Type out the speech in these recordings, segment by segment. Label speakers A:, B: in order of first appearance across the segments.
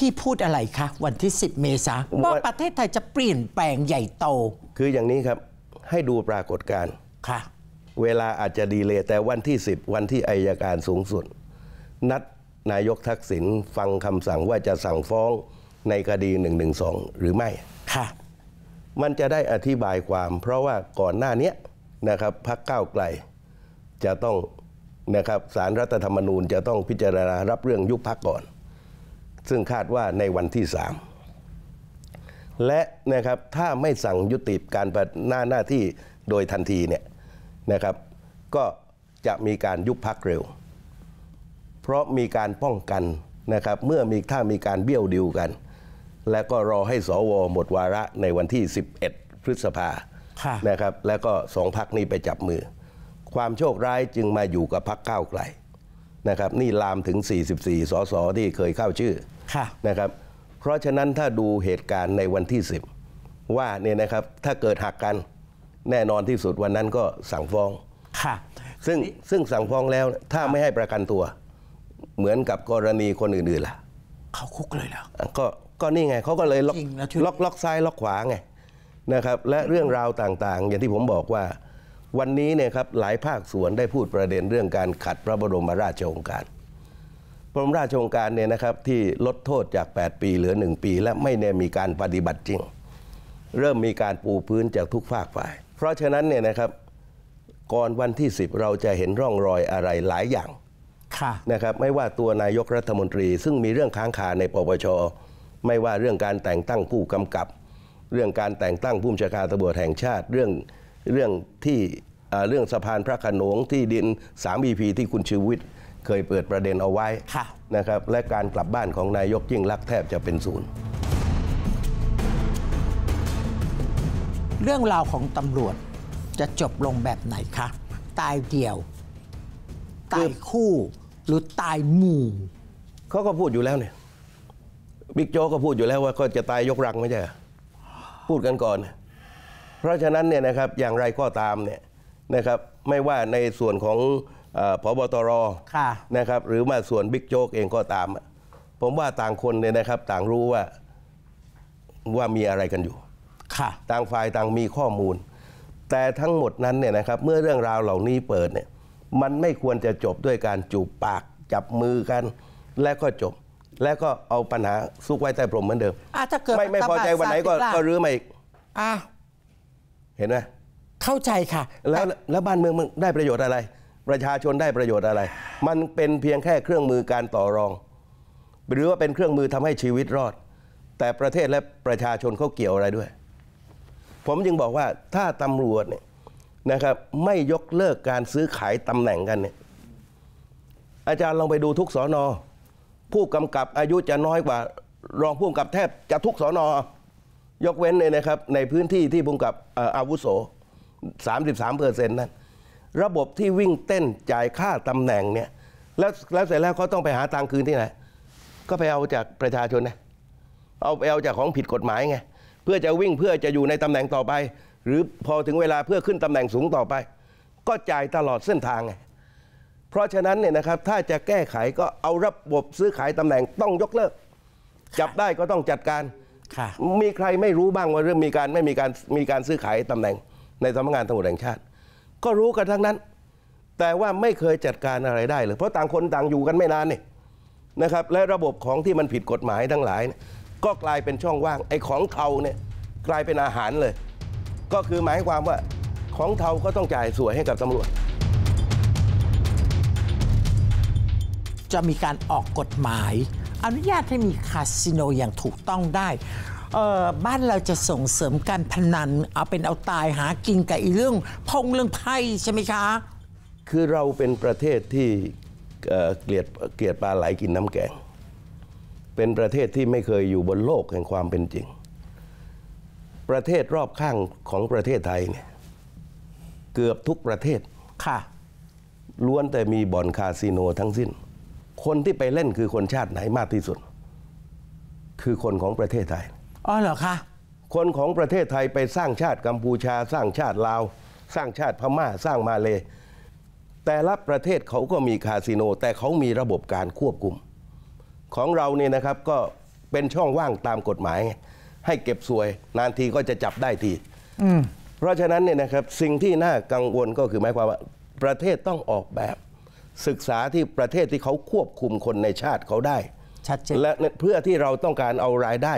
A: พี่พูดอะไรคะ วันที่ 10 เมษาว่าประเทศไทยจะเปลี่ยนแปลงใหญ่โต คืออย่างนี้ครับให้ดูปรากฏการณ์ค่ะเวลาอาจจะดีเลยแต่วันที่ 10 วันที่อายการสูงสุด นัดนายกทักษิณฟังคำสั่งว่าจะสั่งฟ้องในคดี 112 หรือไม่ ค่ะ มันจะได้อธิบายความ เพราะว่าก่อนหน้านี้นะครับพักก้าวไกลจะต้องนะครับสารรัฐธรรมนูญจะต้องพิจารณารับเรื่องยุบพักก่อนซึ่งคาดว่าในวันที่ 3 และนะครับถ้าไม่สั่งยุติการปฏิหน้าหน้าที่โดยทันทีเนี่ยนะครับก็จะมีการยุบพักเร็ว เพราะมีการป้องกันนะครับเมื่อมีถ้ามีการเบี้ยวดิวกัน และก็รอให้สวหมดวาระในวันที่ 11 พฤษภานะครับแล้วก็สองพักนี้ไปจับมือ ความโชคร้ายจึงมาอยู่กับพักก้าวไกลนะครับนี่ลามถึง 44 สสที่เคยเข้าชื่อนะครับ เพราะฉะนั้นถ้าดูเหตุการณ์ในวันที่ 10 ว่าเนี่ยนะครับถ้าเกิดหักกันแน่นอนที่สุดวันนั้นก็สั่งฟ้องค่ะซึ่งซึ่งสั่งฟ้องแล้วถ้าไม่ให้ประกันตัว เหมือนกับกรณีคนอื่นๆล่ะ เขาคุกเลยเหรอก็ก็นี่ไงเขาก็เลยล็อกล็อกซ้าย ล็อกขวาไงนะครับและเรื่องราวต่างๆ อย่างที่ผมบอกว่าวันนี้เนี่ยครับหลายภาคส่วนได้พูดประเด็นเรื่องการขัดพระบรมราชโองการ พระบรมราชโองการเนี่ยนะครับที่ลดโทษจาก 8 ปี เหลือ 1 ปี และไม่ได้มีการปฏิบัติจริง เริ่มมีการปูพื้นจากทุกภาคฝ่าย เพราะฉะนั้นเนี่ยนะครับก่อนวันที่ 10 เราจะเห็นร่องรอยอะไรหลายอย่างนะครับไม่ว่าตัวนายกรัฐมนตรีซึ่งมีเรื่องค้างคาในปปชไม่ว่าเรื่องการแต่งตั้งผู้กำกับ เรื่องการแต่งตั้งผู้บัญชาการตำรวจแห่งชาติเรื่องเรื่องที่เรื่องสะพานพระขนงที่ดิน3พีที่คุณชีวิตเคยเปิดประเด็นเอาไว้นะครับและการกลับบ้านของนายกยิ่งลักษณ์แทบจะเป็นศูนย์ เรื่องราวของตำรวจจะจบลงแบบไหนคะตายเดี่ยว ตายคู่หรือตายหมู่เขาก็พูดอยู่แล้วเนี่ยบิ๊กโจ๊กก็พูดอยู่แล้วว่าก็จะตายยกรังไม่ใช่พูดกันก่อนเพราะฉะนั้นเนี่ยนะครับอย่างไรก็ตามเนี่ยนะครับ ไม่ว่าในส่วนของพบตรนะครับ หรือมาส่วนบิ๊กโจ๊กเองก็ตาม ผมว่าต่างคนเนี่ยนะครับ ต่างรู้ว่าว่ามีอะไรกันอยู่ต่างฝ่าย ต่างมีข้อมูล แต่ทั้งหมดนั้นเนี่ยนะครับ เมื่อเรื่องราวเหล่านี้เปิดเนี่ยมันไม่ควรจะจบด้วยการจูบปากจับมือกัน และก็จบ แล้วก็เอาปัญหา ซุกไว้ใต้พรมเหมือนเดิมไม่ไม่พอใจวันไหนก็ก็รื้อมาอีก อเห็นไหมเข้าใจค่ะแล้วแล้วบ้านเมืองมันได้ประโยชน์อะไร ประชาชนได้ประโยชน์อะไร มันเป็นเพียงแค่เครื่องมือการต่อรอง หรือว่าเป็นเครื่องมือทำให้ชีวิตรอด แต่ประเทศและประชาชนเขาเกี่ยวอะไรด้วย ผมจึงบอกว่าถ้าตำรวจเนี่ยนะครับ ไม่ยกเลิกการซื้อขายตำแหน่งกันเนี่ยอาจารย์ลองไปดูทุกสอนอผู้กำกับอายุจะน้อยกว่ารองผู้กำกับแทบจะทุกสอนอยกเว้นเลยนะครับในพื้นที่ที่พุ่งกับอาวุโส33เปอร์เซ็นต์นั้นระบบที่วิ่งเต้นจ่ายค่าตำแหน่งเนี่ยแล้วแล้วเสร็จแล้วเขาต้องไปหาตังคืนที่ไหน ก็ไปเอาจากประชาชนนะเอาไปเอาจากของผิดกฎหมายไงเพื่อจะวิ่งเพื่อจะอยู่ในตำแหน่งต่อไป หรือพอถึงเวลาเพื่อขึ้นตำแหน่งสูงต่อไป ก็จ่ายตลอดเส้นทางไงเพราะฉะนั้นเนี่ยนะครับถ้าจะแก้ไขก็เอาระบบซื้อขายตำแหน่งต้องยกเลิก จับได้ก็ต้องจัดการมีใครไม่รู้บ้างว่าเรื่องมีการไม่มีการมีการซื้อขายตำแหน่งในสำนักงานตำรวจแห่งชาติ ก็รู้กันทั้งนั้น แต่ว่าไม่เคยจัดการอะไรได้เลย เพราะต่างคนต่างอยู่กันไม่นานนี่นะครับและระบบของที่มันผิดกฎหมายทั้งหลาย ก็กลายเป็นช่องว่าง ไอ้ของเทาเนี่ยกลายเป็นอาหารเลย ก็คือหมายความว่าของเทาก็ต้องจ่ายสวยให้กับตำรวจ จะมีการออกกฎหมายอนุญาตให้มีคาสิโนอย่างถูกต้องได้บ้านเราจะส่งเสริมการพนันเอาเป็นเอาตายหากินกับอีเรื่อง พงเรื่องไพ่ใช่ไหมคะ คือเราเป็นประเทศที่เกลียดเกลียดปลาไหลกินน้ำแกงเป็นประเทศที่ไม่เคยอยู่บนโลกแห่งความเป็นจริง ประเทศรอบข้างของประเทศไทยเนี่ยเกือบทุกประเทศ ค่ะล้วนแต่มีบ่อนคาสิโนทั้งสิ้นคนที่ไปเล่นคือคนชาติไหนมากที่สุด คือคนของประเทศไทยอ๋อเหรอคะคนของประเทศไทยไปสร้างชาติกัมพูชา สร้างชาติลาว สร้างชาติพม่าสร้างมาเลแต่ละประเทศเขาก็มีคาสิโน แต่เขามีระบบการควบคุม ของเราเนี่ยนะครับก็เป็นช่องว่างตามกฎหมาย ให้เก็บสวย นานทีก็จะจับได้ทีเพราะฉะนั้นเนี่ยนะครับสิ่งที่น่ากังวลก็คือหมายความว่า ประเทศต้องออกแบบศึกษาที่ประเทศที่เขาควบคุมคนในชาติเขาได้ ชัดเจนและเพื่อที่เราต้องการเอารายได้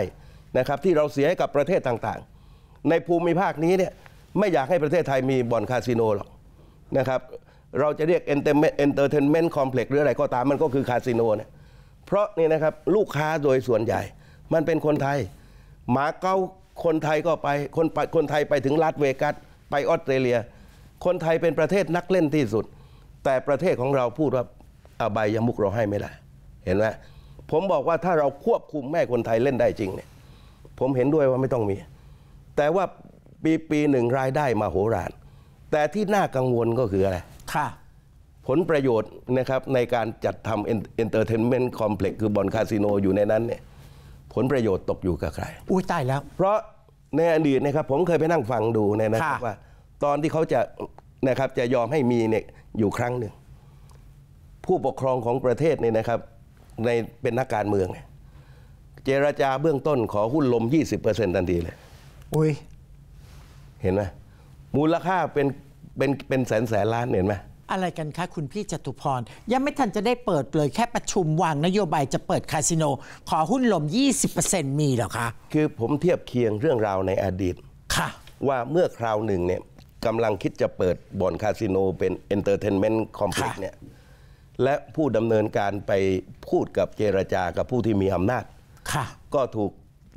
A: นะครับที่เราเสียให้กับประเทศต่างๆ ในภูมิภาคนี้เนี่ยไม่อยากให้ประเทศไทยมีบ่อนคาสิโนหรอกนะครับ เราจะเรียกเอนเตอร์เทนเมนต์คอมเพล็กซ์หรืออะไรก็ตามมันก็คือคาสิโนเนี่ยเพราะนี่นะครับลูกค้าโดยส่วนใหญ่ มันเป็นคนไทย หมาเก้าคนไทยก็ไป คนคนไทยไปถึงลาสเวกัสไปออสเตรเลียคนไทยเป็นประเทศนักเล่นที่สุดแต่ประเทศของเราพูดว่าอาบายมุกเราให้ไม่ได้เห็นไหมผมบอกว่าถ้าเราควบคุมแม่คนไทยเล่นได้จริงเนี่ย ผมเห็นด้วยว่าไม่ต้องมี แต่ว่าปีปีหนึ่งรายได้มาโหรานแต่ที่น่ากังวลก็คืออะไร ค่ะ ผลประโยชน์นะครับในการจัดทำเอ็นเตอร์เทนเมนต์คอมเพล็กซ์คือบอลคาสิโนอยู่ในนั้นเนี่ย ผลประโยชน์ตกอยู่กับใคร อุ้ยตายแล้ว เพราะในอดีตนะครับผมเคยไปนั่งฟังดูเนี่ยนะครับว่า ตอนที่เขาจะนะครับจะยอมให้มีเนี่ยอยู่ครั้งหนึ่ง ผู้ปกครองของประเทศนี่นะครับ ในเป็นนักการเมือง เจรจาเบื้องต้นขอหุ้นลม 20%ทันทีเลยอุ้ยเห็นไหมมูลค่าเป็นเป็นเป็นแสนแสนล้านเห็นไหม อะไรกันคะ คุณพี่จตุพร ยังไม่ทันจะได้เปิดเลย แค่ประชุมวางนโยบายจะเปิดคาสิโน ขอหุ้นลม 20%มีหรอคะ คือผมเทียบเคียงเรื่องราวในอดีตค่ะว่าเมื่อคราวหนึ่งเนี่ยกำลังคิดจะเปิดบ่อนคาสิโนเป็นเอนเตอร์เทนเมนต์คอมเพล็กซ์เนี่ยและผู้ดำเนินการไปพูดกับเจรจากับผู้ที่มีอำนาจค่ะก็ถูก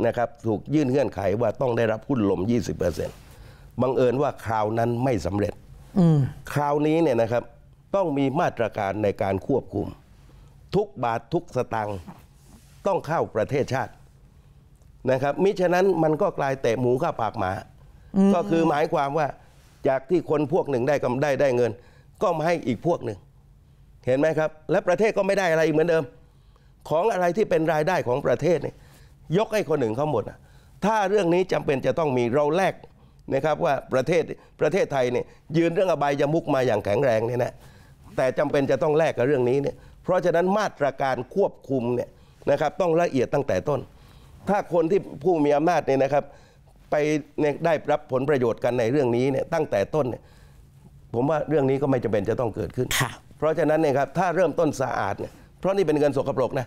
A: นะครับถูกยื่นเงื่อนไขว่าต้องได้รับหุ้นลม20%บังเอิญว่าคราวนั้นไม่สำเร็จคราวนี้เนี่ยนะครับต้องมีมาตรการในการควบคุม ทุกบาททุกสตังค์ต้องเข้าประเทศชาตินะครับ มิฉะนั้นมันก็กลายเตะหมูข้าปากหมา ก็คือหมายความว่าจากที่คนพวกหนึ่งได้กำได้ได้เงิน ก็มาให้อีกพวกหนึ่งเห็นไหมครับ และประเทศก็ไม่ได้อะไรอีกเหมือนเดิม ของอะไรที่เป็นรายได้ของประเทศเนี่ยยกให้คนหนึ่งเขาหมดะถ้าเรื่องนี้จำเป็นจะต้องมีเราแลกนะครับว่าประเทศประเทศไทยเนี่ยยืนเรื่องอบายยมุกมาอย่างแข็งแรงเนี่ยนะแต่จำเป็นจะต้องแลกกับเรื่องนี้เนี่ยเพราะฉะนั้นมาตรการควบคุมเนี่ยนะครับต้องละเอียดตั้งแต่ต้น ถ้าคนที่ผู้มีอำนาจเนี่ยนะครับไปได้รับผลประโยชน์กันในเรื่องนี้เนี่ยตั้งแต่ต้น ผมว่าเรื่องนี้ก็ไม่จำเป็นจะต้องเกิดขึ้น เพราะฉะนั้นเนี่ยครับถ้าเริ่มต้นสะอาดเนี่ยเพราะนี่เป็นเงินสกปรกนะ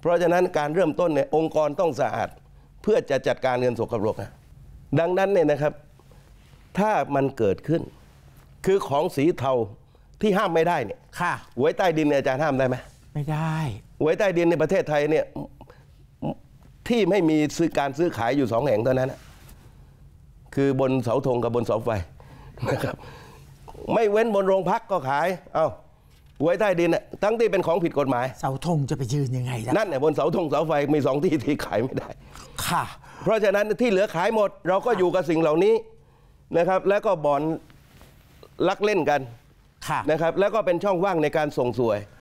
A: เพราะฉะนั้นการเริ่มต้นเนี่ยองค์กรต้องสะอาด เพื่อจะจัดการเงินสกปรกนะดังนั้นเนี่ยนะครับถ้ามันเกิดขึ้น คือของสีเทาที่ห้ามไม่ได้เนี่ยค่ะหวยใต้ดินเนี่ยอาจารย์ห้ามได้ไหมไม่ได้หวยใต้ดินในประเทศไทยเนี่ยที่ไม่มีซื้อการซื้อขายอยู่สองแห่งเท่านั้นนะคือบนเสาธงกับบนเสาไฟนะครับไม่เว้นบนโรงพักก็ขายเอา้าหวยใต้ดินน่ทั้งที่เป็นของผิดกฎหมายเสาธงจะไปยืนยังไงนั่นแหละบนเสาธงเสาไฟ มีสองที่ที่ขายไม่ได้ค่ะเพราะฉะนั้นที่เหลือขายหมดเราก็อยู่กับสิ่งเหล่านี้นะครับแล้วก็บ่อนลักเล่นกันนะครับแล้วก็เป็นช่องว่างในการส่งสวย